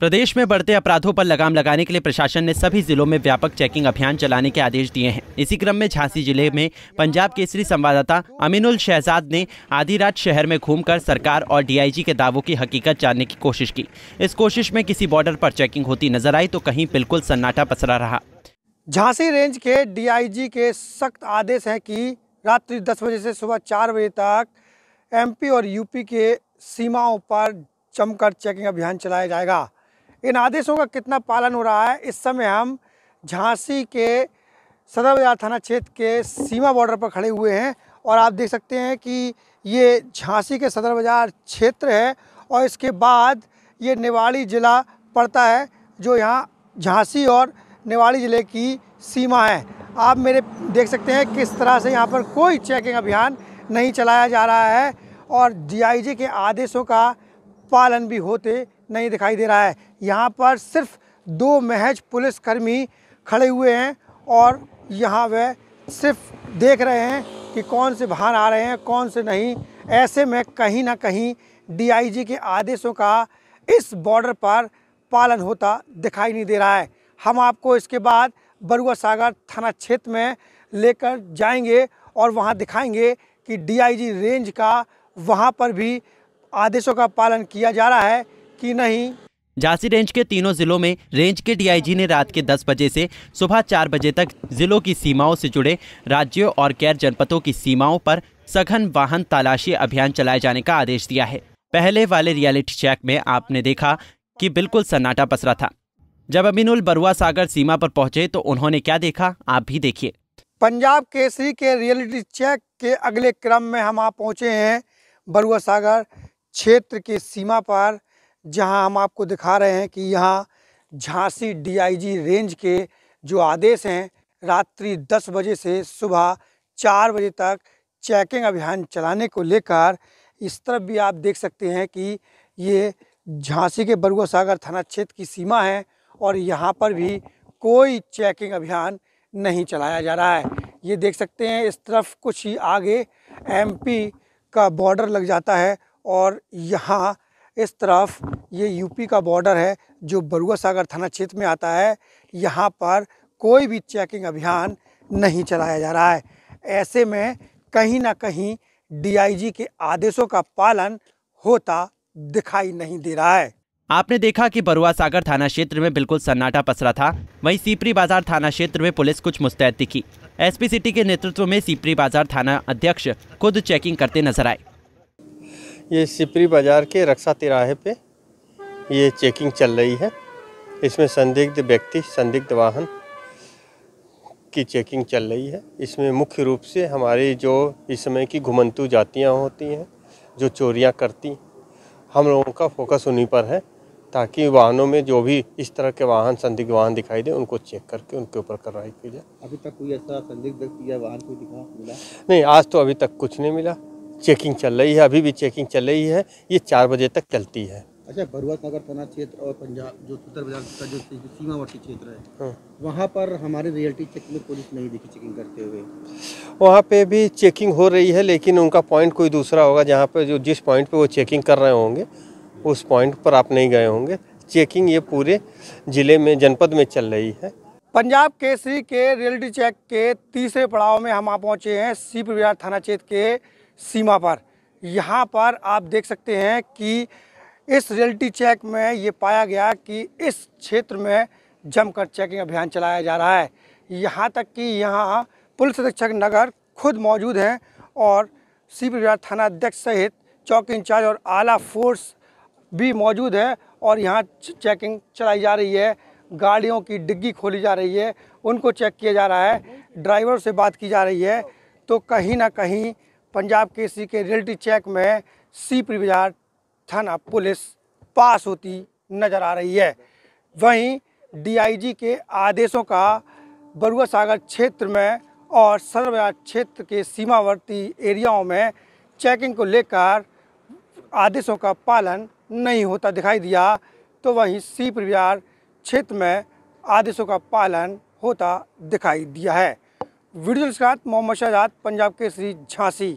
प्रदेश में बढ़ते अपराधों पर लगाम लगाने के लिए प्रशासन ने सभी जिलों में व्यापक चेकिंग अभियान चलाने के आदेश दिए हैं इसी क्रम में झांसी जिले में पंजाब केसरी संवाददाता अमीनुल शहजाद ने आधी रात शहर में घूमकर सरकार और डीआईजी के दावों की हकीकत जानने की कोशिश की इस कोशिश में किसी बॉर्डर पर चेकिंग होती नजर आई तो कहीं बिल्कुल सन्नाटा पसरा रहा झांसी रेंज के डी के सख्त आदेश है की रात्रि दस बजे से सुबह चार बजे तक एम और यूपी के सीमाओं पर जमकर चेकिंग अभियान चलाया जाएगा इन आदेशों का कितना पालन हो रहा है इस समय हम झांसी के सदर बाजार थाना क्षेत्र के सीमा बॉर्डर पर खड़े हुए हैं और आप देख सकते हैं कि ये झांसी के सदर बाजार क्षेत्र है और इसके बाद ये निवाड़ी ज़िला पड़ता है जो यहाँ झांसी और निवाड़ी ज़िले की सीमा है आप मेरे देख सकते हैं किस तरह से यहाँ पर कोई चेकिंग अभियान नहीं चलाया जा रहा है और डी के आदेशों का पालन भी होते नहीं दिखाई दे रहा है यहाँ पर सिर्फ दो महज पुलिसकर्मी खड़े हुए हैं और यहाँ वे सिर्फ देख रहे हैं कि कौन से बाहर आ रहे हैं कौन से नहीं ऐसे में कहीं ना कहीं डीआईजी के आदेशों का इस बॉर्डर पर पालन होता दिखाई नहीं दे रहा है हम आपको इसके बाद बरुआ सागर थाना क्षेत्र में लेकर जाएंगे और वहां दिखाएंगे कि डीआईजी रेंज का वहां पर भी आदेशों का पालन किया जा रहा है कि नहीं झांसी रेंज के तीनों जिलों में रेंज के डीआईजी ने रात के 10 बजे से सुबह 4 बजे तक जिलों की सीमाओं से जुड़े राज्यों और गैर जनपदों की सीमाओं पर सघन वाहन तलाशी अभियान चलाए जाने का आदेश दिया है पहले वाले रियलिटी चेक में आपने देखा कि बिल्कुल सन्नाटा पसरा था जब अमीनुल बरुआ सागर सीमा पर पहुंचे तो उन्होंने क्या देखा आप भी देखिए पंजाब केसरी के रियलिटी चेक के अगले क्रम में हम आप पहुंचे हैं बरुआ सागर क्षेत्र की सीमा पर जहां हम आपको दिखा रहे हैं कि यहां झांसी डीआईजी रेंज के जो आदेश हैं रात्रि 10 बजे से सुबह 4 बजे तक चेकिंग अभियान चलाने को लेकर इस तरफ भी आप देख सकते हैं कि ये झांसी के बरुआ सागर थाना क्षेत्र की सीमा है और यहाँ पर भी कोई चेकिंग अभियान नहीं चलाया जा रहा है ये देख सकते हैं इस तरफ कुछ ही आगे एमपी का बॉर्डर लग जाता है और यहाँ इस तरफ ये यूपी का बॉर्डर है जो बरुआ सागर थाना क्षेत्र में आता है यहाँ पर कोई भी चेकिंग अभियान नहीं चलाया जा रहा है ऐसे में कहीं ना कहीं डीआईजी के आदेशों का पालन होता दिखाई नहीं दे रहा है आपने देखा कि बरुआ सागर थाना क्षेत्र में बिल्कुल सन्नाटा पसरा था वहीं सीपरी बाजार थाना क्षेत्र में पुलिस कुछ मुस्तैद दिखी एसपी सिटी के नेतृत्व में सीपरी बाजार थाना अध्यक्ष खुद चेकिंग करते नजर आए ये सिपरी बाज़ार के रक्षा तिराहे पे ये चेकिंग चल रही है इसमें संदिग्ध व्यक्ति संदिग्ध वाहन की चेकिंग चल रही है इसमें मुख्य रूप से हमारे जो इस समय की घुमंतु जातियाँ होती हैं जो चोरियाँ करती हम लोगों का फोकस उन्हीं पर है ताकि वाहनों में जो भी इस तरह के वाहन संदिग्ध वाहन दिखाई दे उनको चेक करके उनके ऊपर कार्रवाई की जाए अभी तक कोई ऐसा संदिग्ध व्यक्ति या वाहन को दिखा मिला नहीं आज तो अभी तक कुछ नहीं मिला चेकिंग चल रही है अभी भी चेकिंग चल रही है ये चार बजे तक चलती है अच्छा बरुआ नगर थाना क्षेत्र और पंजाब जो उत्तर बाजार का जो सीमावर्ती क्षेत्र है हाँ। वहाँ पर हमारे रियलिटी चेक में पुलिस नहीं दिखी चेकिंग करते हुए वहाँ पे भी चेकिंग हो रही है लेकिन उनका पॉइंट कोई दूसरा होगा जहाँ पे जो जिस पॉइंट पे वो चेकिंग कर रहे होंगे उस पॉइंट पर आप नहीं गए होंगे चेकिंग ये पूरे ज़िले में जनपद में चल रही है पंजाब केसरी के रियलिटी चेक के तीसरे पड़ाव में हम आ पहुँचे हैं सीप थाना क्षेत्र के सीमा पर यहाँ पर आप देख सकते हैं कि इस रियलिटी चेक में ये पाया गया कि इस क्षेत्र में जमकर चेकिंग अभियान चलाया जा रहा है यहाँ तक कि यहाँ पुलिस अधीक्षक नगर खुद मौजूद हैं और सी पी थाना अध्यक्ष सहित चौकी इंचार्ज और आला फोर्स भी मौजूद है और यहाँ चेकिंग चलाई जा रही है गाड़ियों की डिग्गी खोली जा रही है उनको चेक किया जा रहा है ड्राइवर से बात की जा रही है तो कहीं ना कहीं पंजाब केसरी के रियलिटी चेक में सी बाजार थाना पुलिस पास होती नजर आ रही है वहीं डीआईजी के आदेशों का बरुआ सागर क्षेत्र में और सदर बाजार क्षेत्र के सीमावर्ती एरियाओं में चेकिंग को लेकर आदेशों का पालन नहीं होता दिखाई दिया तो वहीं सी बाजार क्षेत्र में आदेशों का पालन होता दिखाई दिया है वीडियो मोहम्मद शहजाद पंजाब के श्री झांसी